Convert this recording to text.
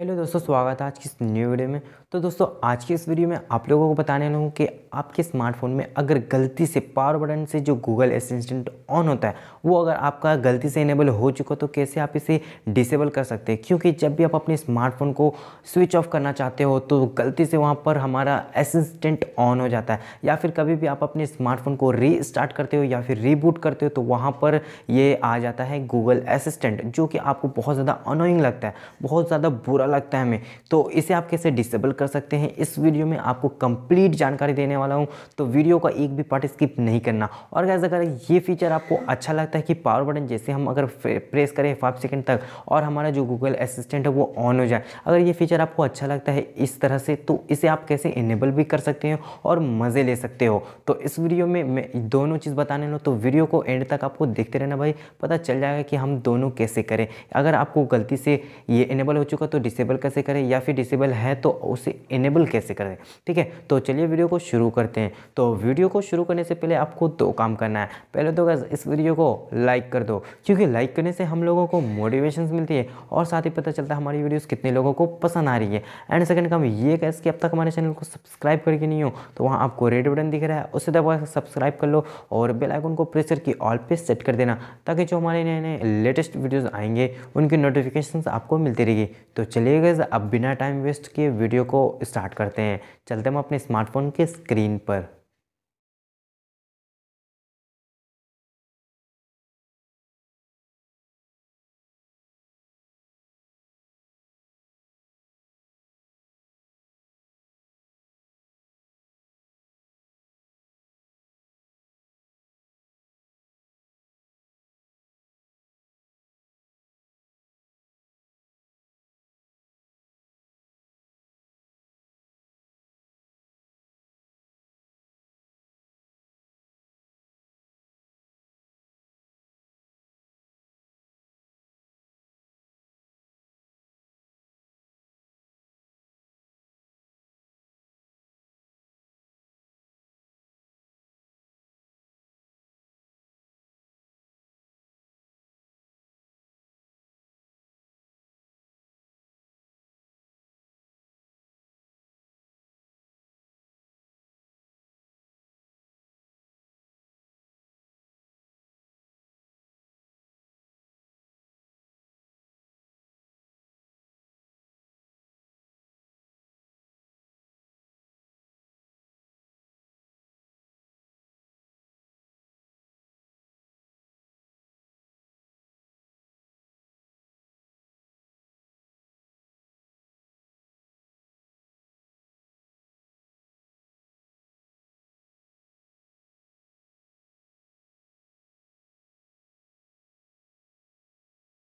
hello दोस्तों स्वागत है आज की इस न्यू वीडियो में तो दोस्तों आज की इस वीडियो में आप लोगों को बताने हूँ कि आपके स्मार्टफोन में अगर गलती से पावर बटन से जो गूगल असिस्टेंट ऑन होता है वो अगर आपका गलती से इनेबल हो चुका तो कैसे आप इसे डिसेबल कर सकते हैं क्योंकि जब भी आप अपने स्मार्टफोन को स्विच ऑफ करना चाहते हो तो गलती से वहाँ पर हमारा असिस्टेंट ऑन हो जाता है या फिर कभी भी आप अपने स्मार्टफोन को री करते हो या फिर रीबूट करते हो तो वहाँ पर ये आ जाता है गूगल असिस्टेंट जो कि आपको बहुत ज़्यादा अनोइंग लगता है बहुत ज़्यादा बुरा लगता है हमें तो इसे आप कैसे डिसेबल कर सकते हैं इस वीडियो में आपको कंप्लीट जानकारी देने वाला हूँ तो वीडियो का एक भी पार्ट स्किप नहीं करना और गैस अगर ये फीचर आपको अच्छा लगता है कि पावर बटन जैसे हम अगर प्रेस करें फाइव सेकेंड तक और हमारा जो गूगल असिस्टेंट है वो ऑन हो जाए अगर ये फीचर आपको अच्छा लगता है इस तरह से तो इसे आप कैसे इनेबल भी कर सकते हो और मज़े ले सकते हो तो इस वीडियो में मैं दोनों चीज़ बताने लो तो वीडियो को एंड तक आपको देखते रहना भाई पता चल जाएगा कि हम दोनों कैसे करें अगर आपको गलती से ये इनेबल हो चुका तो डिस डिसेबल कैसे करें या फिर डिसेबल है तो उसे इनेबल कैसे करें ठीक है तो चलिए वीडियो को शुरू करते हैं तो वीडियो को शुरू करने से पहले आपको दो काम करना है पहले तो इस वीडियो को लाइक कर दो क्योंकि लाइक करने से हम लोगों को मोटिवेशन मिलती है और साथ ही पता चलता है हमारी वीडियोस कितने लोगों को पसंद आ रही है एंड सेकेंड काम ये कह कि अब तक हमारे चैनल को सब्सक्राइब करके नहीं हो तो वहाँ आपको रेड बटन दिख रहा है उसे दबा सब्सक्राइब कर लो और बेल आइकन को प्रेशर की ऑल पे सेट कर देना ताकि जो हमारे नए नए लेटेस्ट वीडियोज़ आएंगे उनकी नोटिफिकेशन आपको मिलती रहेगी तो चलिए चलिए गैस अब बिना टाइम वेस्ट किए वीडियो को स्टार्ट करते हैं चलते हम अपने स्मार्टफोन के स्क्रीन पर